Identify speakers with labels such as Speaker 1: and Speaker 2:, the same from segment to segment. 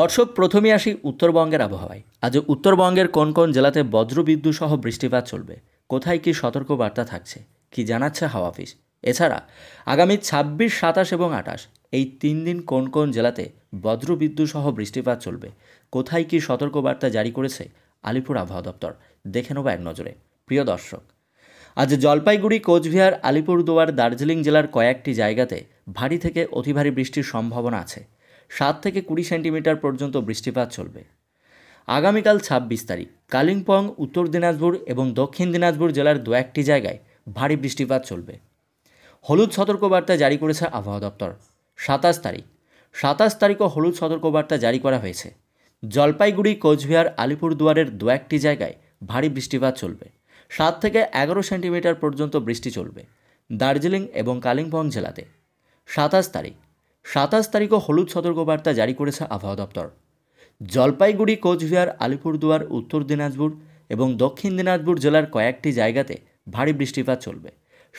Speaker 1: দর্শক প্রথমে আসি উত্তরবঙ্গের আবহাওয়ায় আজ উত্তরবঙ্গের কোন কোন জেলাতে বজ্রবিদ্যুৎ সহ বৃষ্টিপাত চলবে কোথায় কী সতর্কবার্তা থাকছে কি জানাচ্ছে হাওয়া অফিস এছাড়া আগামী ছাব্বিশ সাতাশ এবং আটাশ এই তিন দিন কোন কোন জেলাতে বজ্রবিদ্যুৎ সহ বৃষ্টিপাত চলবে কোথায় কী সতর্কবার্তা জারি করেছে আলিপুর আবহাওয়া দপ্তর দেখে নেব এক নজরে প্রিয় দর্শক আজ জলপাইগুড়ি কোচবিহার আলিপুরদুয়ার দার্জিলিং জেলার কয়েকটি জায়গাতে ভারী থেকে অতিভারী বৃষ্টির সম্ভাবনা আছে সাত থেকে কুড়ি সেন্টিমিটার পর্যন্ত বৃষ্টিপাত চলবে আগামীকাল ছাব্বিশ তারিখ কালিম্পং উত্তর দিনাজপুর এবং দক্ষিণ দিনাজপুর জেলার দু একটি জায়গায় ভারী বৃষ্টিপাত চলবে হলুদ সতর্কবার্তা জারি করেছে আবহাওয়া দপ্তর সাতাশ তারিখ সাতাশ তারিখও হলুদ সতর্কবার্তা জারি করা হয়েছে জলপাইগুড়ি কোচবিহার আলিপুরদুয়ারের দু একটি জায়গায় ভারী বৃষ্টিপাত চলবে সাত থেকে এগারো সেন্টিমিটার পর্যন্ত বৃষ্টি চলবে দার্জিলিং এবং কালিম্পং জেলাতে সাতাশ তারিখ সাতাশ তারিখও হলুদ সতর্কবার্তা জারি করেছে আবহাওয়া দপ্তর জলপাইগুড়ি কোচবিহার আলিপুরদুয়ার উত্তর দিনাজপুর এবং দক্ষিণ দিনাজপুর জেলার কয়েকটি জায়গাতে ভারী বৃষ্টিপাত চলবে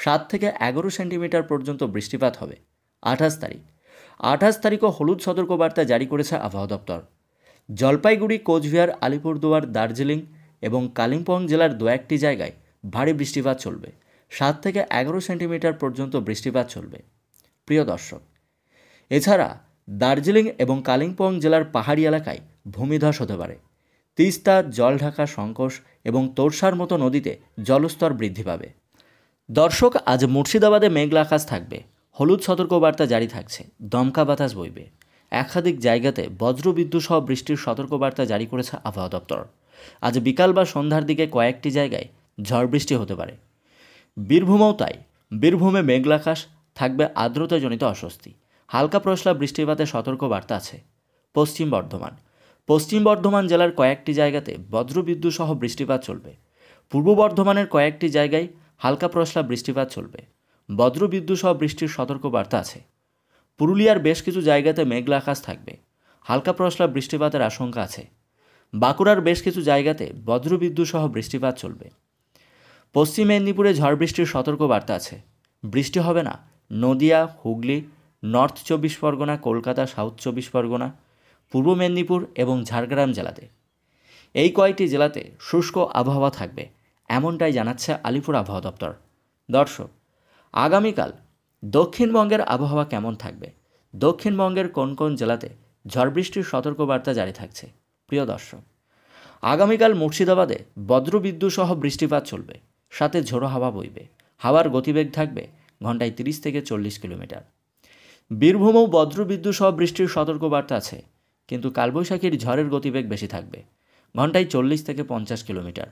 Speaker 1: সাত থেকে এগারো সেন্টিমিটার পর্যন্ত বৃষ্টিপাত হবে আঠাশ তারিখ আঠাশ তারিখও হলুদ সতর্কবার্তা জারি করেছে আবহাওয়া দপ্তর জলপাইগুড়ি কোচবিহার আলিপুরদুয়ার দার্জিলিং এবং কালিম্পং জেলার দু একটি জায়গায় ভারী বৃষ্টিপাত চলবে সাত থেকে এগারো সেন্টিমিটার পর্যন্ত বৃষ্টিপাত চলবে প্রিয় দর্শক এছাড়া দার্জিলিং এবং কালিম্পং জেলার পাহাড়ি এলাকায় ভূমিধস হতে পারে তিস্তা জলঢাকা সংকোষ এবং তোরসার মতো নদীতে জলস্তর বৃদ্ধি পাবে দর্শক আজ মুর্শিদাবাদে মেঘলা আকাশ থাকবে হলুদ সতর্কবার্তা জারি থাকছে দমকা বাতাস বইবে একাধিক জায়গাতে বজ্রবিদ্যুৎ সহ বৃষ্টির সতর্কবার্তা জারি করেছে আবহাওয়া দপ্তর আজ বিকাল বা সন্ধ্যার দিকে কয়েকটি জায়গায় ঝড় বৃষ্টি হতে পারে বীরভূমেও তাই বীরভূমে মেঘলাকাশ থাকবে আর্দ্রতাজনিত অস্বস্তি হালকা প্রশলা সতর্ক বার্তা আছে পশ্চিম বর্ধমান পশ্চিম বর্ধমান জেলার কয়েকটি জায়গাতে বজ্রবিদ্যুৎ সহ বৃষ্টিপাত চলবে পূর্ব বর্ধমানের কয়েকটি জায়গায় হালকা প্রশলা বৃষ্টিপাত চলবে বজ্রবিদ্যুৎ সহ বৃষ্টির সতর্ক বার্তা আছে পুরুলিয়ার বেশ কিছু জায়গাতে মেঘলা আকাশ থাকবে হালকা প্রশলা বৃষ্টিপাতের আশঙ্কা আছে বাঁকুড়ার বেশ কিছু জায়গাতে বজ্রবিদ্যুৎ সহ বৃষ্টিপাত চলবে পশ্চিম মেদিনীপুরে ঝড় বৃষ্টির সতর্ক বার্তা আছে বৃষ্টি হবে না নদিয়া হুগলি নর্থ চব্বিশ পরগনা কলকাতা সাউথ চব্বিশ পরগনা পূর্ব মেদিনীপুর এবং ঝাড়গ্রাম জেলাতে এই কয়েকটি জেলাতে শুষ্ক আবহাওয়া থাকবে এমনটাই জানাচ্ছে আলিপুর আবহাওয়া দপ্তর দর্শক আগামীকাল দক্ষিণবঙ্গের আবহাওয়া কেমন থাকবে দক্ষিণবঙ্গের কোন কোন জেলাতে ঝড় বৃষ্টির সতর্কবার্তা জারি থাকছে প্রিয় দর্শক আগামীকাল মুর্শিদাবাদে বজ্রবিদ্যুৎ সহ বৃষ্টিপাত চলবে সাথে ঝোড়ো হাওয়া বইবে হাওয়ার গতিবেগ থাকবে ঘন্টায় তিরিশ থেকে চল্লিশ কিলোমিটার বীরভূমেও বজ্রবিদ্যুৎ সহ বৃষ্টির সতর্কবার্তা আছে কিন্তু কালবৈশাখীর ঝড়ের গতিবেগ বেশি থাকবে ঘন্টায় চল্লিশ থেকে পঞ্চাশ কিলোমিটার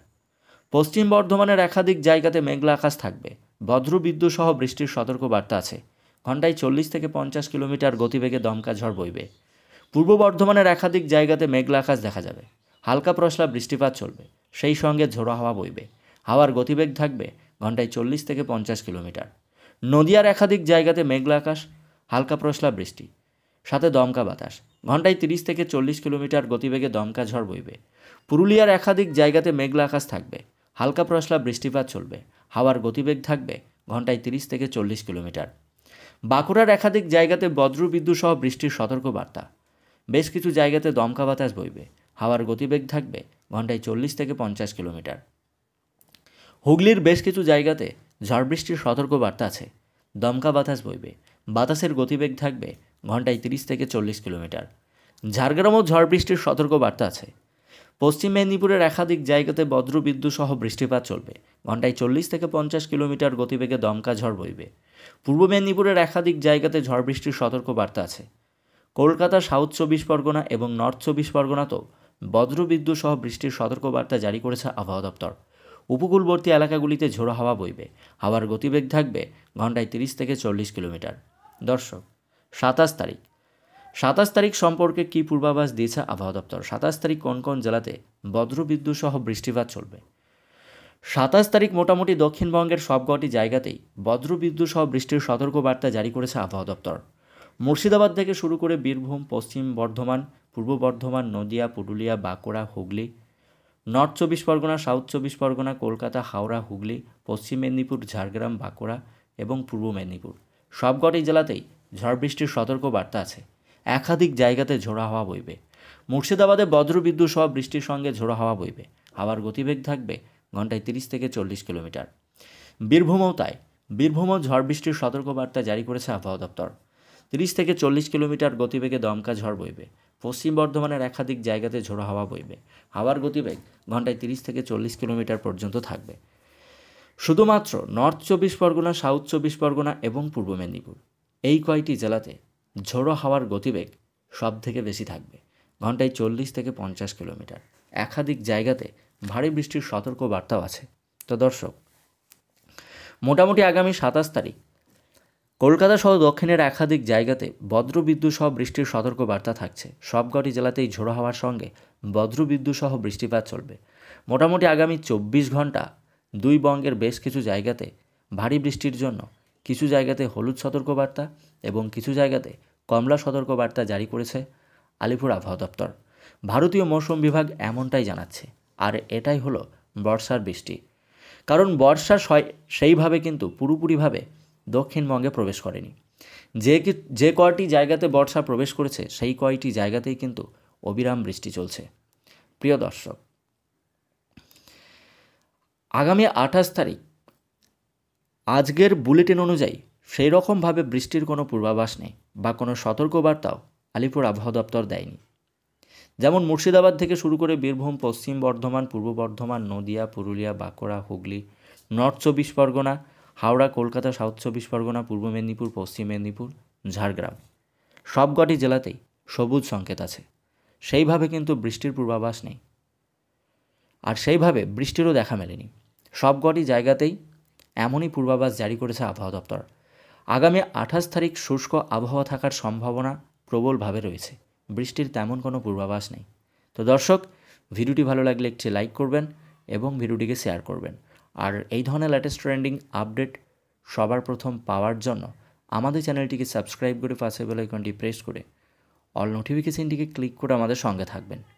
Speaker 1: পশ্চিম বর্ধমানের একাধিক জায়গাতে মেঘলা আকাশ থাকবে বজ্রবিদ্যুৎ সহ বৃষ্টির সতর্কবার্তা আছে ঘন্টায় চল্লিশ থেকে পঞ্চাশ কিলোমিটার গতিবেগে দমকা ঝড় বইবে পূর্ব বর্ধমানের একাধিক জায়গাতে মেঘলা আকাশ দেখা যাবে হালকা প্রশলা বৃষ্টিপাত চলবে সেই সঙ্গে ঝোড়ো হাওয়া বইবে হাওয়ার গতিবেগ থাকবে ঘন্টায় চল্লিশ থেকে পঞ্চাশ কিলোমিটার নদিয়ার একাধিক জায়গাতে মেঘলা আকাশ হালকা প্রশলা বৃষ্টি সাথে দমকা বাতাস ঘন্টায় তিরিশ থেকে চল্লিশ কিলোমিটার গতিবেগে দমকা ঝড় বইবে পুরুলিয়ার একাধিক জায়গাতে মেঘলা আকাশ থাকবে হালকা প্রশলা বৃষ্টিপাত চলবে হাওয়ার গতিবেগ থাকবে ঘন্টায় তিরিশ থেকে চল্লিশ কিলোমিটার বাঁকুড়ার একাধিক জায়গাতে বজ্রবিদ্যুৎ সহ বৃষ্টির সতর্কবার্তা বেশ কিছু জায়গাতে দমকা বাতাস বইবে হাওয়ার গতিবেগ থাকবে ঘন্টায় চল্লিশ থেকে পঞ্চাশ কিলোমিটার হুগলির বেশ কিছু জায়গাতে ঝড় বৃষ্টির সতর্কবার্তা আছে দমকা বাতাস বইবে বাতাসের গতিবেগ থাকবে ঘন্টায় তিরিশ থেকে চল্লিশ কিলোমিটার ঝাড়গ্রামও ঝড় বৃষ্টির সতর্ক বার্তা আছে পশ্চিম মেদিনীপুরের একাধিক জায়গাতে বজ্রবিদ্যুৎ সহ বৃষ্টিপাত চলবে ঘন্টায় চল্লিশ থেকে পঞ্চাশ কিলোমিটার গতিবেগে দমকা ঝড় বইবে পূর্ব মেদিনীপুরের একাধিক জায়গাতে ঝড় বৃষ্টির সতর্ক বার্তা আছে কলকাতা সাউথ চব্বিশ পরগনা এবং নর্থ চব্বিশ পরগনাতেও বদ্রবিদ্যুৎ সহ বৃষ্টির সতর্ক বার্তা জারি করেছে আবহাওয়া দপ্তর উপকূলবর্তী এলাকাগুলিতে ঝোড়ো হাওয়া বইবে হাওয়ার গতিবেগ থাকবে ঘন্টায় তিরিশ থেকে চল্লিশ কিলোমিটার দর্শক সাতাশ তারিখ সাতাশ তারিখ সম্পর্কে কি পূর্বাভাস দিয়েছে আবহাওয়া দপ্তর সাতাশ তারিখ কোন কোন জেলাতে বজ্রবিদ্যুৎ সহ বৃষ্টিপাত চলবে সাতাশ তারিখ মোটামুটি দক্ষিণবঙ্গের সবকটি জায়গাতেই বজ্রবিদ্যুৎ সহ বৃষ্টির সতর্কবার্তা জারি করেছে আবহাওয়া দপ্তর মুর্শিদাবাদ থেকে শুরু করে বীরভূম পশ্চিম বর্ধমান পূর্ব বর্ধমান নদিয়া পুরুলিয়া বাঁকুড়া হুগলি নর্থ চব্বিশ পরগনা সাউথ চব্বিশ পরগনা কলকাতা হাওড়া হুগলি পশ্চিম মেদিনীপুর ঝাড়গ্রাম বাঁকুড়া এবং পূর্ব মেদিনীপুর সবকটি জেলাতেই ঝড় বৃষ্টির সতর্কবার্তা আছে একাধিক জায়গাতে ঝোড়া হাওয়া বইবে মুর্শিদাবাদে বজ্রবিদ্যুৎ সহ বৃষ্টির সঙ্গে ঝোড়া হাওয়া বইবে হাওয়ার গতিবেগ থাকবে ঘন্টায় তিরিশ থেকে চল্লিশ কিলোমিটার বীরভূমও তাই বীরভূমও ঝড় বৃষ্টির সতর্কবার্তা জারি করেছে আবহাওয়া দপ্তর তিরিশ থেকে চল্লিশ কিলোমিটার গতিবেগে দমকা ঝড় বইবে পশ্চিম বর্ধমানের একাধিক জায়গাতে ঝোড়া হাওয়া বইবে হাওয়ার গতিবেগ ঘন্টায় তিরিশ থেকে চল্লিশ কিলোমিটার পর্যন্ত থাকবে শুধুমাত্র নর্থ চব্বিশ পরগনা সাউথ চব্বিশ পরগনা এবং পূর্ব মেদিনীপুর এই কয়টি জেলাতে ঝোড়ো হাওয়ার গতিবেগ সব থেকে বেশি থাকবে ঘন্টায় চল্লিশ থেকে পঞ্চাশ কিলোমিটার একাধিক জায়গাতে ভারী বৃষ্টির সতর্ক বার্তাও আছে তো দর্শক মোটামুটি আগামী সাতাশ তারিখ কলকাতা সহ দক্ষিণের একাধিক জায়গাতে বজ্রবিদ্যুৎ সহ বৃষ্টির সতর্ক বার্তা থাকছে সবকটি জেলাতেই ঝোড়ো হাওয়ার সঙ্গে বজ্রবিদ্যুৎ সহ বৃষ্টিপাত চলবে মোটামুটি আগামী চব্বিশ ঘন্টা দুই বঙ্গের বেশ কিছু জায়গাতে ভারী বৃষ্টির জন্য কিছু জায়গাতে হলুদ সতর্কবার্তা এবং কিছু জায়গাতে কমলা সতর্কবার্তা জারি করেছে আলিপুর আবহাওয়া দপ্তর ভারতীয় মৌসুম বিভাগ এমনটাই জানাচ্ছে আর এটাই হলো বর্ষার বৃষ্টি কারণ বর্ষা সেইভাবে কিন্তু পুরোপুরিভাবে দক্ষিণবঙ্গে প্রবেশ করেনি যে যে কয়টি জায়গাতে বর্ষা প্রবেশ করেছে সেই কয়টি জায়গাতেই কিন্তু অবিরাম বৃষ্টি চলছে প্রিয় দর্শক আগামী আঠাশ তারিখ আজকের বুলেটিন অনুযায়ী সেই রকমভাবে বৃষ্টির কোনো পূর্বাভাস নেই বা কোনো সতর্কবার্তাও আলিপুর আবহাওয়া দপ্তর দেয়নি যেমন মুর্শিদাবাদ থেকে শুরু করে বীরভূম পশ্চিম বর্ধমান পূর্ব বর্ধমান নদিয়া পুরুলিয়া বাঁকুড়া হুগলি নর্থ চব্বিশ পরগনা হাওড়া কলকাতা সাউথ চব্বিশ পরগনা পূর্ব মেদিনীপুর পশ্চিম মেদিনীপুর ঝাড়গ্রাম সবকটি জেলাতেই সবুজ সংকেত আছে সেইভাবে কিন্তু বৃষ্টির পূর্বাভাস নেই আর সেইভাবে বৃষ্টিরও দেখা মেলেনি সবকটি জায়গাতেই এমনই পূর্বাভাস জারি করেছে আবহাওয়া দপ্তর আগামী আঠাশ তারিখ শুষ্ক আবহাওয়া থাকার সম্ভাবনা প্রবলভাবে রয়েছে বৃষ্টির তেমন কোনো পূর্বাভাস নেই তো দর্শক ভিডিওটি ভালো লাগলে একটি লাইক করবেন এবং ভিডিওটিকে শেয়ার করবেন আর এই ধরনের লেটেস্ট ট্রেন্ডিং আপডেট সবার প্রথম পাওয়ার জন্য আমাদের চ্যানেলটিকে সাবস্ক্রাইব করে পাশে বেলাইকনটি প্রেস করে অল নোটিফিকেশনটিকে ক্লিক করে আমাদের সঙ্গে থাকবেন